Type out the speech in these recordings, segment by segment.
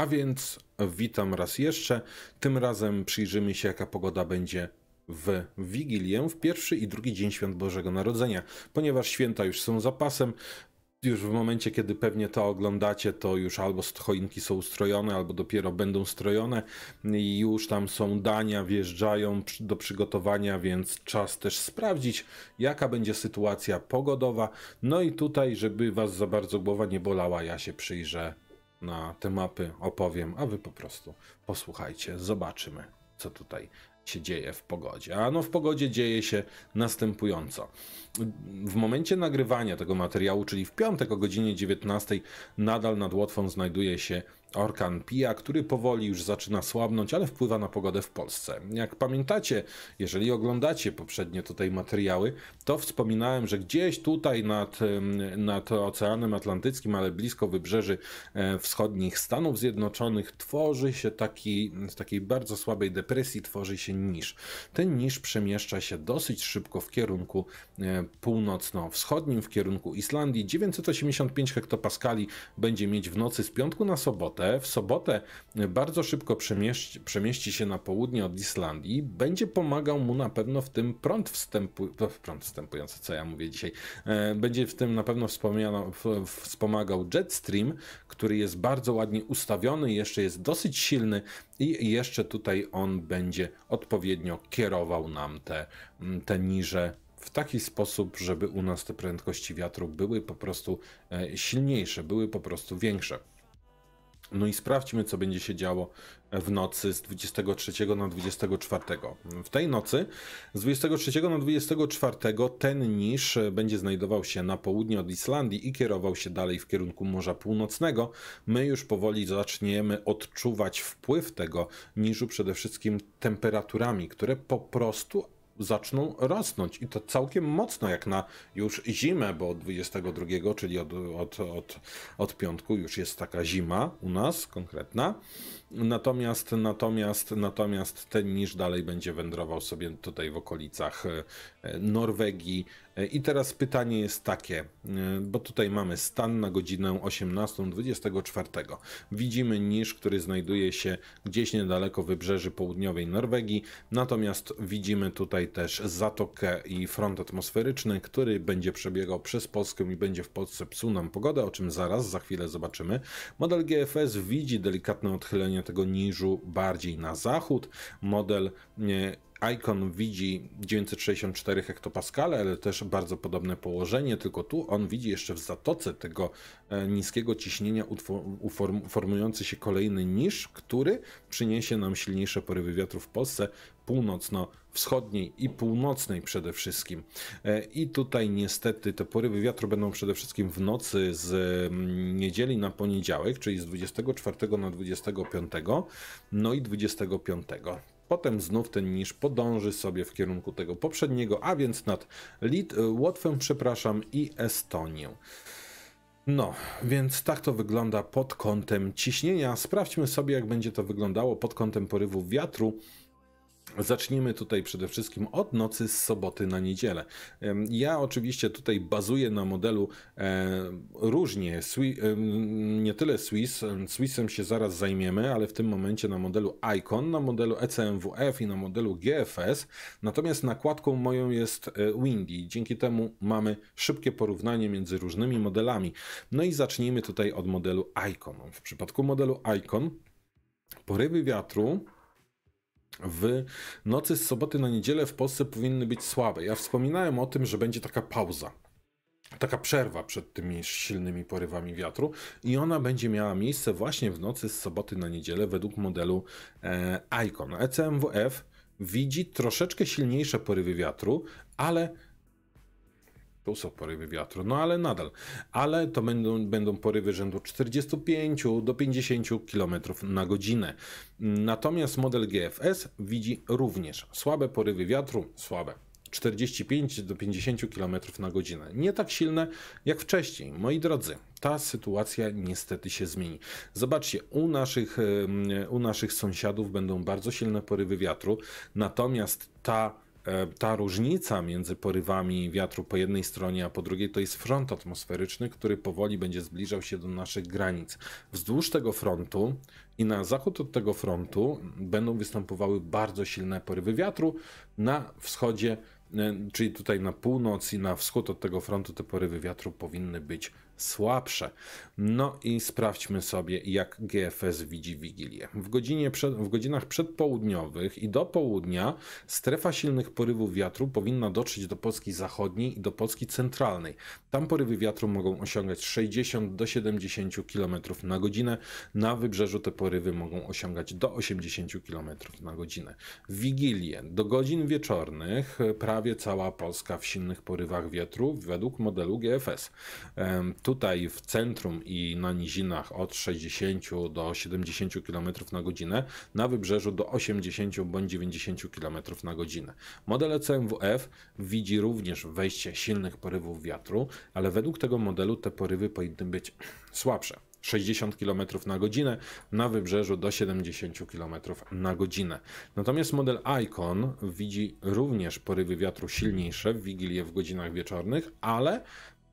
A więc witam raz jeszcze. Tym razem przyjrzymy się, jaka pogoda będzie w Wigilię, w pierwszy i drugi dzień świąt Bożego Narodzenia. Ponieważ święta już są zapasem, już w momencie, kiedy pewnie to oglądacie, to już albo choinki są ustrojone, albo dopiero będą strojone i już tam są dania, wjeżdżają do przygotowania, więc czas też sprawdzić, jaka będzie sytuacja pogodowa. No i tutaj, żeby Was za bardzo głowa nie bolała, ja się przyjrzę na te mapy opowiem, a wy po prostu posłuchajcie, zobaczymy, co tutaj się dzieje w pogodzie. A no w pogodzie dzieje się następująco. W momencie nagrywania tego materiału, czyli w piątek o godzinie 19, nadal nad Łotwą znajduje się Orkan Pia, który powoli już zaczyna słabnąć, ale wpływa na pogodę w Polsce. Jak pamiętacie, jeżeli oglądacie poprzednie tutaj materiały, to wspominałem, że gdzieś tutaj nad, nad Oceanem Atlantyckim, ale blisko wybrzeży e, wschodnich Stanów Zjednoczonych, tworzy się taki, z takiej bardzo słabej depresji, tworzy się niż. Ten niż przemieszcza się dosyć szybko w kierunku e, północno-wschodnim, w kierunku Islandii. 985 hektopaskali będzie mieć w nocy z piątku na sobotę sobotę. W sobotę bardzo szybko przemieści, przemieści się na południe od Islandii. Będzie pomagał mu na pewno w tym prąd, wstępu, prąd wstępujący, co ja mówię dzisiaj. E, będzie w tym na pewno wspomagał Jetstream, który jest bardzo ładnie ustawiony, jeszcze jest dosyć silny i jeszcze tutaj on będzie odpowiednio kierował nam te, te niże w taki sposób, żeby u nas te prędkości wiatru były po prostu e, silniejsze, były po prostu większe. No i sprawdźmy, co będzie się działo w nocy z 23 na 24. W tej nocy z 23 na 24 ten niż będzie znajdował się na południe od Islandii i kierował się dalej w kierunku Morza Północnego. My już powoli zaczniemy odczuwać wpływ tego niżu przede wszystkim temperaturami, które po prostu zaczną rosnąć i to całkiem mocno jak na już zimę, bo od 22, czyli od, od, od, od piątku już jest taka zima u nas konkretna. Natomiast, natomiast, natomiast ten niż dalej będzie wędrował sobie tutaj w okolicach e, Norwegii. E, I teraz pytanie jest takie, e, bo tutaj mamy stan na godzinę 18.24. Widzimy niż, który znajduje się gdzieś niedaleko wybrzeży południowej Norwegii, natomiast widzimy tutaj też zatokę i front atmosferyczny, który będzie przebiegał przez Polskę i będzie w Polsce psuł nam pogodę, o czym zaraz, za chwilę zobaczymy. Model GFS widzi delikatne odchylenie tego niżu bardziej na zachód. Model e, Icon widzi 964 hektopaskale, ale też bardzo podobne położenie, tylko tu on widzi jeszcze w zatoce tego e, niskiego ciśnienia uform, formujący się kolejny niż, który przyniesie nam silniejsze porywy wiatru w Polsce północno-wschodniej i północnej przede wszystkim. E, I tutaj niestety te porywy wiatru będą przede wszystkim w nocy z mm, niedzieli na poniedziałek, czyli z 24 na 25, no i 25. Potem znów ten niż podąży sobie w kierunku tego poprzedniego, a więc nad Lit Łotwę, przepraszam, i Estonię. No, więc tak to wygląda pod kątem ciśnienia. Sprawdźmy sobie, jak będzie to wyglądało pod kątem porywu wiatru. Zacznijmy tutaj przede wszystkim od nocy z soboty na niedzielę. Ja oczywiście tutaj bazuję na modelu e, różnie, nie tyle Swiss, Swissem się zaraz zajmiemy, ale w tym momencie na modelu ICON, na modelu ECMWF i na modelu GFS. Natomiast nakładką moją jest e, Windy. Dzięki temu mamy szybkie porównanie między różnymi modelami. No i zacznijmy tutaj od modelu ICON. W przypadku modelu ICON porywy wiatru w nocy z soboty na niedzielę w Polsce powinny być słabe. Ja wspominałem o tym, że będzie taka pauza. Taka przerwa przed tymi silnymi porywami wiatru, i ona będzie miała miejsce właśnie w nocy z soboty na niedzielę według modelu e, ICON. ECMWF widzi troszeczkę silniejsze porywy wiatru, ale to są porywy wiatru, no ale nadal. Ale to będą, będą porywy rzędu 45 do 50 km na godzinę. Natomiast model GFS widzi również słabe porywy wiatru, słabe 45 do 50 km na godzinę. Nie tak silne jak wcześniej. Moi drodzy, ta sytuacja niestety się zmieni. Zobaczcie, u naszych, u naszych sąsiadów będą bardzo silne porywy wiatru, natomiast ta E, ta różnica między porywami wiatru po jednej stronie, a po drugiej to jest front atmosferyczny, który powoli będzie zbliżał się do naszych granic. Wzdłuż tego frontu i na zachód od tego frontu będą występowały bardzo silne porywy wiatru. Na wschodzie, e, czyli tutaj na północ i na wschód od tego frontu, te porywy wiatru powinny być słabsze. No i sprawdźmy sobie, jak GFS widzi Wigilię. W, godzinie przed, w godzinach przedpołudniowych i do południa strefa silnych porywów wiatru powinna dotrzeć do Polski zachodniej i do Polski centralnej. Tam porywy wiatru mogą osiągać 60 do 70 km na godzinę. Na wybrzeżu te porywy mogą osiągać do 80 km na godzinę. W Wigilię do godzin wieczornych prawie cała Polska w silnych porywach wiatru według modelu GFS. Tu tutaj w centrum i na nizinach od 60 do 70 km na godzinę, na wybrzeżu do 80 bądź 90 km na godzinę. Model CMWF widzi również wejście silnych porywów wiatru, ale według tego modelu te porywy powinny być słabsze. 60 km na godzinę, na wybrzeżu do 70 km na godzinę. Natomiast model Icon widzi również porywy wiatru silniejsze w Wigilię w godzinach wieczornych, ale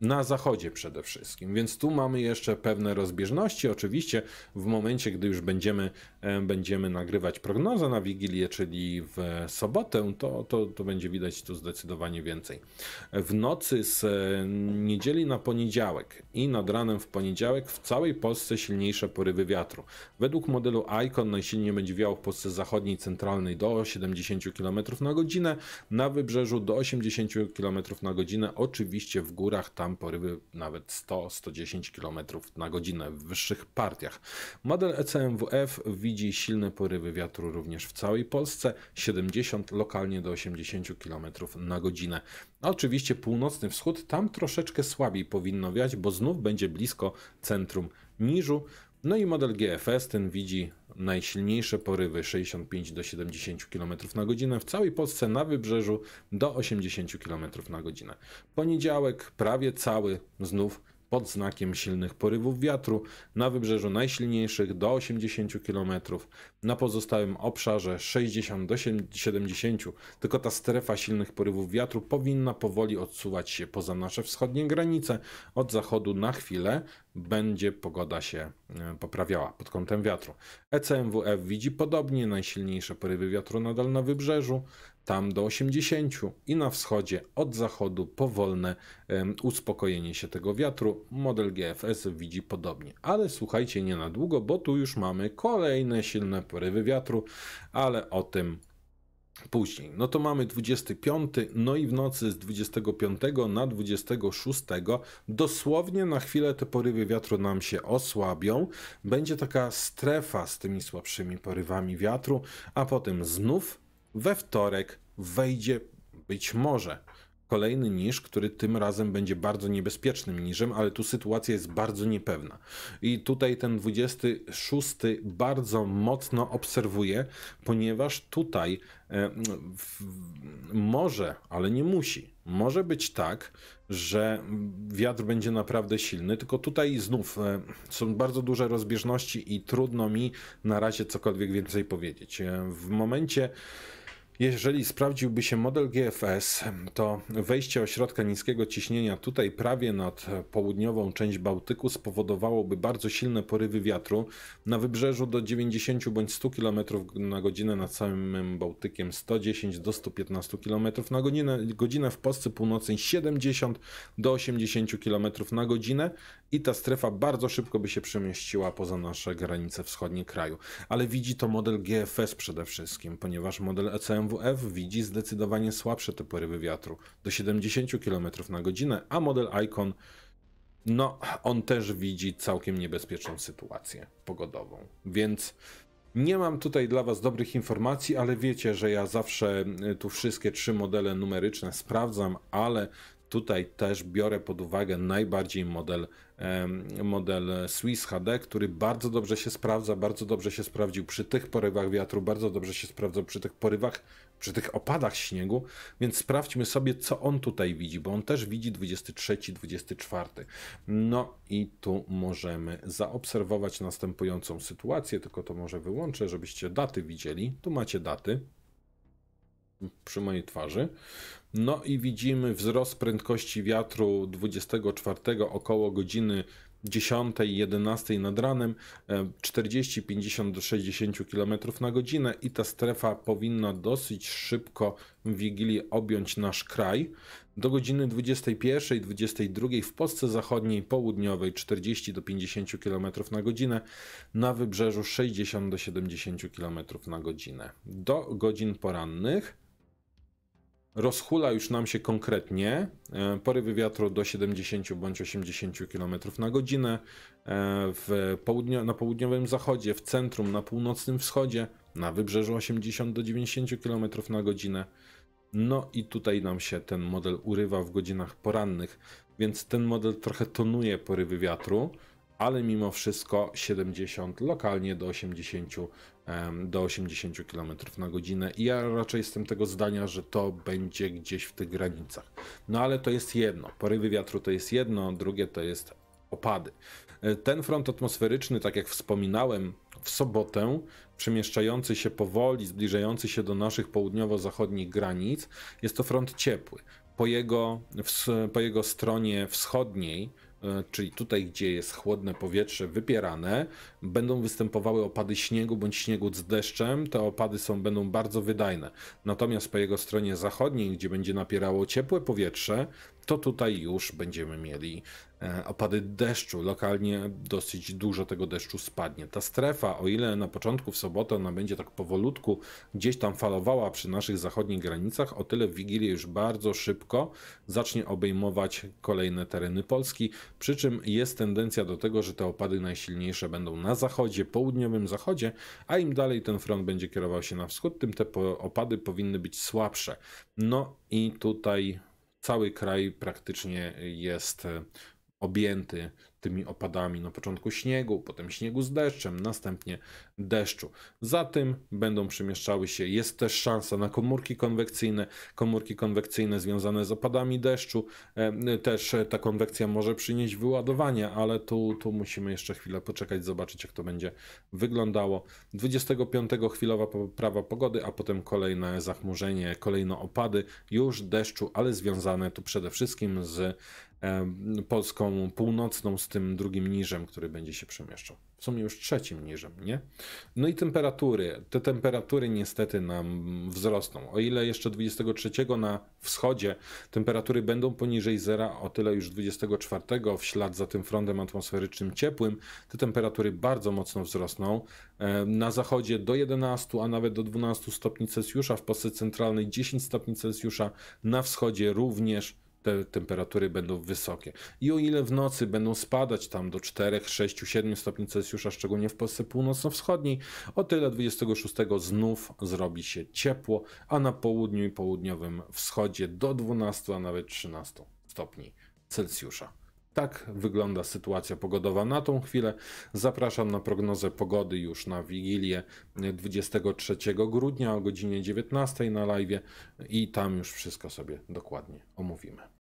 na zachodzie przede wszystkim. Więc tu mamy jeszcze pewne rozbieżności. Oczywiście w momencie, gdy już będziemy, e, będziemy nagrywać prognozę na Wigilię, czyli w sobotę, to, to, to będzie widać tu zdecydowanie więcej. W nocy z e, niedzieli na poniedziałek i nad ranem w poniedziałek w całej Polsce silniejsze porywy wiatru. Według modelu ICON najsilniej będzie wiał w Polsce zachodniej, centralnej do 70 km na godzinę, na wybrzeżu do 80 km na godzinę, oczywiście w górach tam tam porywy nawet 100-110 km na godzinę w wyższych partiach. Model ECMWF widzi silne porywy wiatru również w całej Polsce, 70 lokalnie do 80 km na godzinę. oczywiście północny wschód tam troszeczkę słabiej powinno wiać, bo znów będzie blisko centrum Niżu. No i model GFS ten widzi Najsilniejsze porywy 65 do 70 km na godzinę, w całej Polsce na wybrzeżu do 80 km na godzinę. Poniedziałek prawie cały znów pod znakiem silnych porywów wiatru, na wybrzeżu najsilniejszych do 80 km, na pozostałym obszarze 60 do 70, tylko ta strefa silnych porywów wiatru powinna powoli odsuwać się poza nasze wschodnie granice. Od zachodu na chwilę będzie pogoda się e, poprawiała pod kątem wiatru. ECMWF widzi podobnie najsilniejsze porywy wiatru nadal na wybrzeżu, tam do 80 i na wschodzie od zachodu powolne um, uspokojenie się tego wiatru. Model GFS widzi podobnie, ale słuchajcie nie na długo, bo tu już mamy kolejne silne porywy wiatru, ale o tym później. No to mamy 25, no i w nocy z 25 na 26 dosłownie na chwilę te porywy wiatru nam się osłabią. Będzie taka strefa z tymi słabszymi porywami wiatru, a potem znów we wtorek wejdzie być może kolejny niż, który tym razem będzie bardzo niebezpiecznym niżem, ale tu sytuacja jest bardzo niepewna. I tutaj ten 26 bardzo mocno obserwuję, ponieważ tutaj e, w, może, ale nie musi, może być tak, że wiatr będzie naprawdę silny, tylko tutaj znów e, są bardzo duże rozbieżności i trudno mi na razie cokolwiek więcej powiedzieć. E, w momencie jeżeli sprawdziłby się model GFS, to wejście ośrodka niskiego ciśnienia tutaj prawie nad południową część Bałtyku spowodowałoby bardzo silne porywy wiatru na wybrzeżu do 90 bądź 100 km na godzinę nad samym Bałtykiem 110 do 115 km na godzinę, godzinę w Polsce północnej 70 do 80 km na godzinę i ta strefa bardzo szybko by się przemieściła poza nasze granice wschodnie kraju. Ale widzi to model GFS przede wszystkim, ponieważ model ECM MWF widzi zdecydowanie słabsze te porywy wiatru, do 70 km na godzinę, a model Icon, no, on też widzi całkiem niebezpieczną sytuację pogodową. Więc nie mam tutaj dla Was dobrych informacji, ale wiecie, że ja zawsze y, tu wszystkie trzy modele numeryczne sprawdzam, ale Tutaj też biorę pod uwagę najbardziej model, model Swiss HD, który bardzo dobrze się sprawdza, bardzo dobrze się sprawdził przy tych porywach wiatru, bardzo dobrze się sprawdzał przy tych porywach, przy tych opadach śniegu, więc sprawdźmy sobie, co on tutaj widzi, bo on też widzi 23, 24. No i tu możemy zaobserwować następującą sytuację, tylko to może wyłączę, żebyście daty widzieli. Tu macie daty przy mojej twarzy. No i widzimy wzrost prędkości wiatru 24 około godziny 10-11 nad ranem 40-50 e, do 60 km na godzinę i ta strefa powinna dosyć szybko w Wigilii objąć nasz kraj. Do godziny 21-22 w Polsce Zachodniej Południowej 40 do 50 km na godzinę, na wybrzeżu 60 do 70 km na godzinę. Do godzin porannych rozchula już nam się konkretnie. E, porywy wiatru do 70 bądź 80 km na godzinę e, w południo, na południowym zachodzie, w centrum, na północnym wschodzie, na wybrzeżu 80 do 90 km na godzinę. No i tutaj nam się ten model urywa w godzinach porannych, więc ten model trochę tonuje porywy wiatru ale mimo wszystko 70, lokalnie do 80, do 80 km na godzinę. I ja raczej jestem tego zdania, że to będzie gdzieś w tych granicach. No ale to jest jedno. Porywy wiatru to jest jedno, drugie to jest opady. E, ten front atmosferyczny, tak jak wspominałem, w sobotę przemieszczający się powoli, zbliżający się do naszych południowo-zachodnich granic, jest to front ciepły. Po jego, po jego stronie wschodniej E, czyli tutaj, gdzie jest chłodne powietrze wypierane, będą występowały opady śniegu bądź śniegu z deszczem. Te opady są, będą bardzo wydajne. Natomiast po jego stronie zachodniej, gdzie będzie napierało ciepłe powietrze, to tutaj już będziemy mieli e, opady deszczu. Lokalnie dosyć dużo tego deszczu spadnie. Ta strefa, o ile na początku w sobotę ona będzie tak powolutku gdzieś tam falowała przy naszych zachodnich granicach, o tyle w Wigilię już bardzo szybko zacznie obejmować kolejne tereny Polski, przy czym jest tendencja do tego, że te opady najsilniejsze będą na zachodzie, południowym zachodzie, a im dalej ten front będzie kierował się na wschód, tym te opady powinny być słabsze. No i tutaj cały kraj praktycznie jest e, objęty tymi opadami. Na początku śniegu, potem śniegu z deszczem, następnie deszczu. Za tym będą przemieszczały się, jest też szansa na komórki konwekcyjne, komórki konwekcyjne związane z opadami deszczu. E, też e, ta konwekcja może przynieść wyładowanie, ale tu, tu musimy jeszcze chwilę poczekać, zobaczyć jak to będzie wyglądało. 25 chwilowa poprawa pogody, a potem kolejne zachmurzenie, kolejne opady, już deszczu, ale związane tu przede wszystkim z Polską północną z tym drugim niżem, który będzie się przemieszczał. W sumie już trzecim niżem, nie? No i temperatury. Te temperatury niestety nam wzrosną. O ile jeszcze 23 na wschodzie temperatury będą poniżej zera, o tyle już 24 w ślad za tym frontem atmosferycznym ciepłym te temperatury bardzo mocno wzrosną. Na zachodzie do 11, a nawet do 12 stopni Celsjusza, w Polsce centralnej 10 stopni Celsjusza, na wschodzie również te temperatury będą wysokie. I o ile w nocy będą spadać tam do 4, 6, 7 stopni Celsjusza, szczególnie w Polsce północno-wschodniej, o tyle 26 znów zrobi się ciepło, a na południu i południowym wschodzie do 12, a nawet 13 stopni Celsjusza. Tak wygląda sytuacja pogodowa na tą chwilę. Zapraszam na prognozę pogody już na Wigilię 23 grudnia o godzinie 19 na live i tam już wszystko sobie dokładnie omówimy.